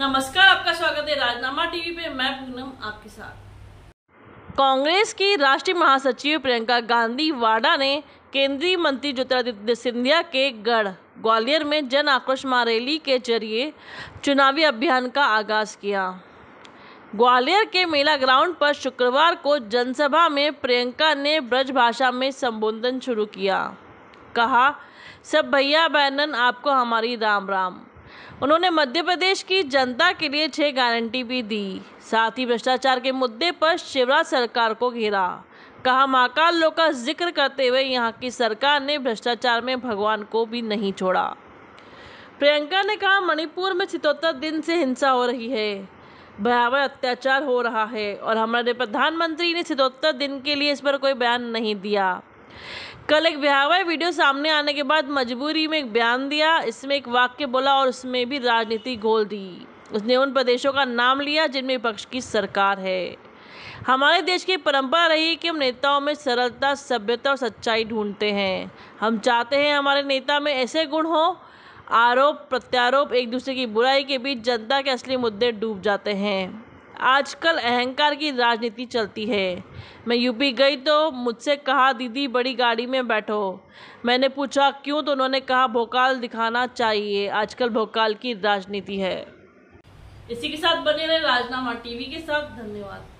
नमस्कार आपका स्वागत है राजनामा टीवी पे मैं पूनम आपके साथ कांग्रेस की राष्ट्रीय महासचिव प्रियंका गांधी वाड़ा ने केंद्रीय मंत्री ज्योतिरादित्य सिंधिया के गढ़ ग्वालियर में जन आक्रोश महारैली के जरिए चुनावी अभियान का आगाज किया ग्वालियर के मेला ग्राउंड पर शुक्रवार को जनसभा में प्रियंका ने ब्रज भाषा में संबोधन शुरू किया कहा सब भैया बहनन आपको हमारी राम राम उन्होंने मध्य प्रदेश की जनता के लिए छह गारंटी भी दी साथ ही भ्रष्टाचार के मुद्दे पर शिवराज सरकार को घेरा कहा महाकाल लोक का जिक्र करते हुए यहाँ की सरकार ने भ्रष्टाचार में भगवान को भी नहीं छोड़ा प्रियंका ने कहा मणिपुर में छितोत्तर दिन से हिंसा हो रही है भयावह अत्याचार हो रहा है और हमारे प्रधानमंत्री ने छितोत्तर दिन के लिए इस पर कोई बयान नहीं दिया कल एक भयावह वीडियो सामने आने के बाद मजबूरी में एक बयान दिया इसमें एक वाक्य बोला और उसमें भी राजनीति घोल दी उसने उन प्रदेशों का नाम लिया जिनमें विपक्ष की सरकार है हमारे देश की परंपरा रही कि हम नेताओं में सरलता सभ्यता और सच्चाई ढूंढते हैं हम चाहते हैं हमारे नेता में ऐसे गुण हों आरोप प्रत्यारोप एक दूसरे की बुराई के बीच जनता के असली मुद्दे डूब जाते हैं आजकल अहंकार की राजनीति चलती है मैं यूपी गई तो मुझसे कहा दीदी बड़ी गाड़ी में बैठो मैंने पूछा क्यों तो उन्होंने कहा भोकाल दिखाना चाहिए आजकल भोकाल की राजनीति है इसी के साथ बने रहे राजनामा टीवी के साथ धन्यवाद